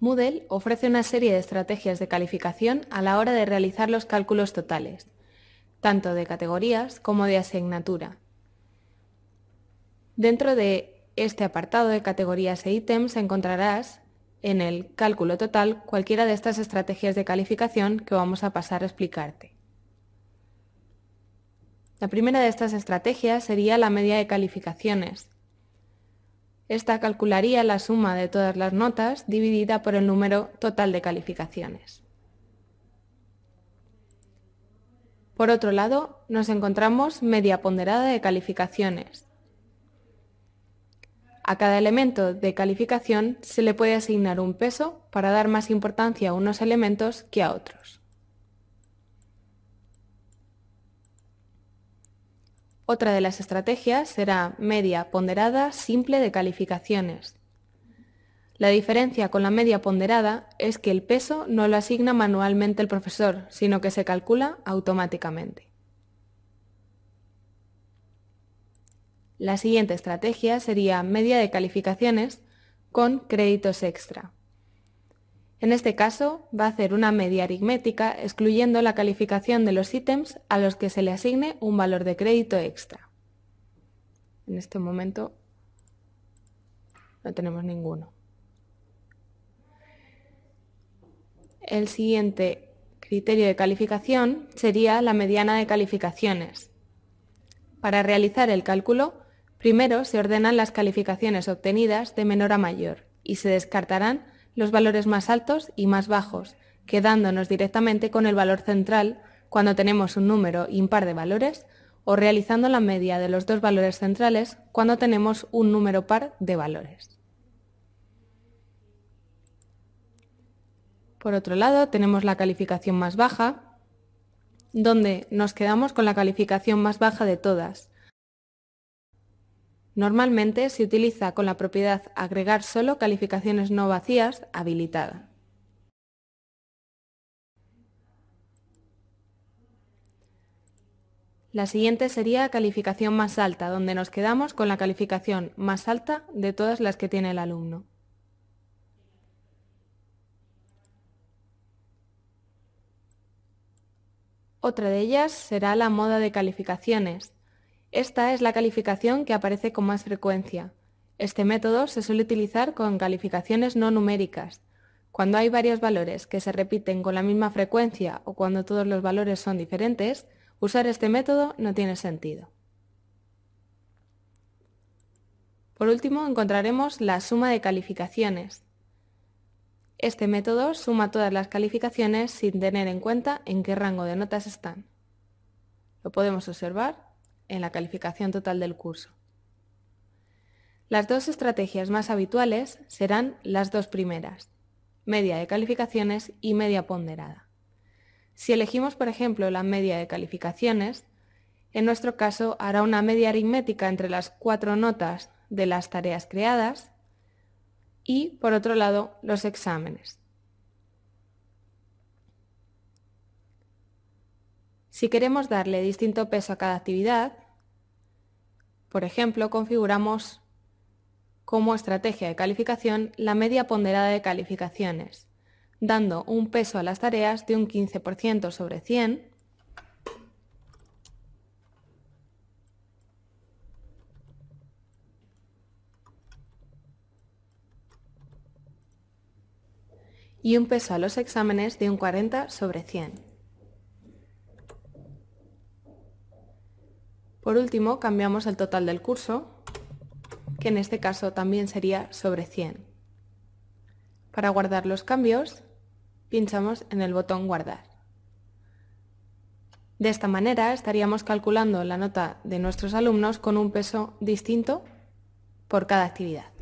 Moodle ofrece una serie de estrategias de calificación a la hora de realizar los cálculos totales, tanto de categorías como de asignatura. Dentro de este apartado de categorías e ítems encontrarás en el cálculo total cualquiera de estas estrategias de calificación que vamos a pasar a explicarte. La primera de estas estrategias sería la media de calificaciones, esta calcularía la suma de todas las notas dividida por el número total de calificaciones. Por otro lado, nos encontramos media ponderada de calificaciones. A cada elemento de calificación se le puede asignar un peso para dar más importancia a unos elementos que a otros. Otra de las estrategias será media ponderada simple de calificaciones. La diferencia con la media ponderada es que el peso no lo asigna manualmente el profesor, sino que se calcula automáticamente. La siguiente estrategia sería media de calificaciones con créditos extra. En este caso, va a hacer una media aritmética excluyendo la calificación de los ítems a los que se le asigne un valor de crédito extra. En este momento no tenemos ninguno. El siguiente criterio de calificación sería la mediana de calificaciones. Para realizar el cálculo, primero se ordenan las calificaciones obtenidas de menor a mayor y se descartarán los valores más altos y más bajos, quedándonos directamente con el valor central cuando tenemos un número impar de valores o realizando la media de los dos valores centrales cuando tenemos un número par de valores. Por otro lado, tenemos la calificación más baja, donde nos quedamos con la calificación más baja de todas, Normalmente se utiliza con la propiedad agregar solo calificaciones no vacías habilitada. La siguiente sería calificación más alta, donde nos quedamos con la calificación más alta de todas las que tiene el alumno. Otra de ellas será la moda de calificaciones, esta es la calificación que aparece con más frecuencia. Este método se suele utilizar con calificaciones no numéricas. Cuando hay varios valores que se repiten con la misma frecuencia o cuando todos los valores son diferentes, usar este método no tiene sentido. Por último, encontraremos la suma de calificaciones. Este método suma todas las calificaciones sin tener en cuenta en qué rango de notas están. Lo podemos observar en la calificación total del curso. Las dos estrategias más habituales serán las dos primeras, media de calificaciones y media ponderada. Si elegimos, por ejemplo, la media de calificaciones, en nuestro caso hará una media aritmética entre las cuatro notas de las tareas creadas y, por otro lado, los exámenes. Si queremos darle distinto peso a cada actividad, por ejemplo, configuramos como estrategia de calificación la media ponderada de calificaciones, dando un peso a las tareas de un 15% sobre 100 y un peso a los exámenes de un 40 sobre 100. Por último, cambiamos el total del curso, que en este caso también sería sobre 100. Para guardar los cambios, pinchamos en el botón Guardar. De esta manera estaríamos calculando la nota de nuestros alumnos con un peso distinto por cada actividad.